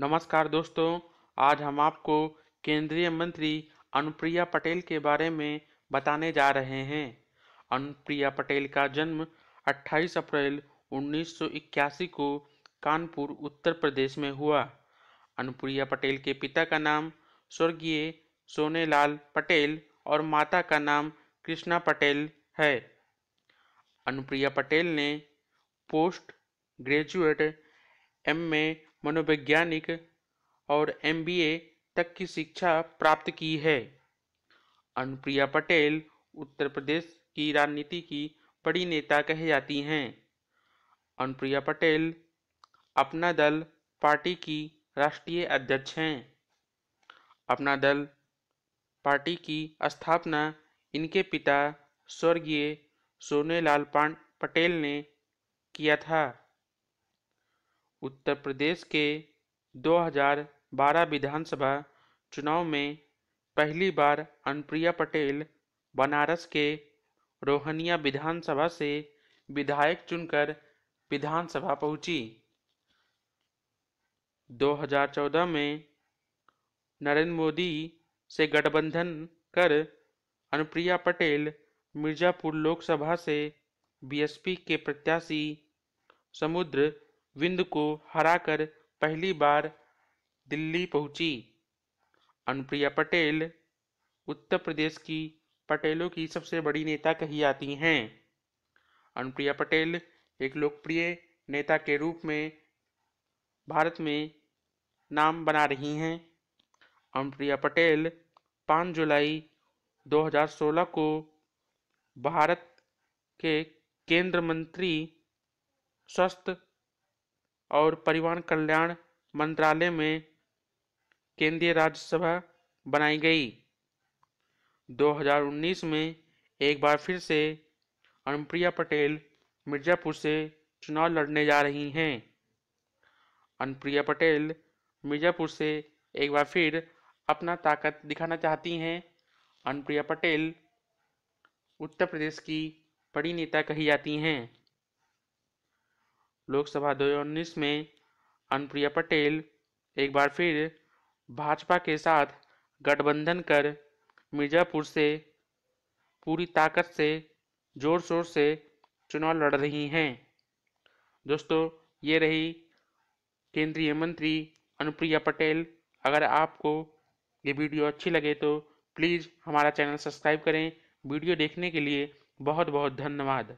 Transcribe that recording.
नमस्कार दोस्तों आज हम आपको केंद्रीय मंत्री अनुप्रिया पटेल के बारे में बताने जा रहे हैं अनुप्रिया पटेल का जन्म 28 अप्रैल 1981 को कानपुर उत्तर प्रदेश में हुआ अनुप्रिया पटेल के पिता का नाम स्वर्गीय सोनेलाल पटेल और माता का नाम कृष्णा पटेल है अनुप्रिया पटेल ने पोस्ट ग्रेजुएट एम मनोवैज्ञानिक और एमबीए तक की शिक्षा प्राप्त की है अनुप्रिया पटेल उत्तर प्रदेश की राजनीति की बड़ी नेता कहे जाती हैं अनुप्रिया पटेल अपना दल पार्टी की राष्ट्रीय अध्यक्ष हैं अपना दल पार्टी की स्थापना इनके पिता स्वर्गीय सोनेलाल पांड पटेल ने किया था उत्तर प्रदेश के 2012 विधानसभा चुनाव में पहली बार अनुप्रिया पटेल बनारस के रोहनिया विधानसभा से विधायक चुनकर विधानसभा पहुंची 2014 में नरेंद्र मोदी से गठबंधन कर अनुप्रिया पटेल मिर्जापुर लोकसभा से बीएसपी के प्रत्याशी समुद्र विंद को हराकर पहली बार दिल्ली पहुंची अनुप्रिया पटेल उत्तर प्रदेश की पटेलों की सबसे बड़ी नेता कही जाती हैं अनुप्रिया पटेल एक लोकप्रिय नेता के रूप में भारत में नाम बना रही हैं अनुप्रिया पटेल 5 जुलाई 2016 को भारत के केंद्र मंत्री स्वास्थ्य और परिवहन कल्याण मंत्रालय में केंद्रीय राज्यसभा बनाई गई 2019 में एक बार फिर से अनुप्रिया पटेल मिर्ज़ापुर से चुनाव लड़ने जा रही हैं अनुप्रिया पटेल मिर्ज़ापुर से एक बार फिर अपना ताकत दिखाना चाहती हैं अनुप्रिया पटेल उत्तर प्रदेश की बड़ी नेता कही जाती हैं लोकसभा 2019 में अनुप्रिया पटेल एक बार फिर भाजपा के साथ गठबंधन कर मिर्जापुर से पूरी ताकत से जोर शोर से चुनाव लड़ रही हैं दोस्तों ये रही केंद्रीय मंत्री अनुप्रिया पटेल अगर आपको ये वीडियो अच्छी लगे तो प्लीज़ हमारा चैनल सब्सक्राइब करें वीडियो देखने के लिए बहुत बहुत धन्यवाद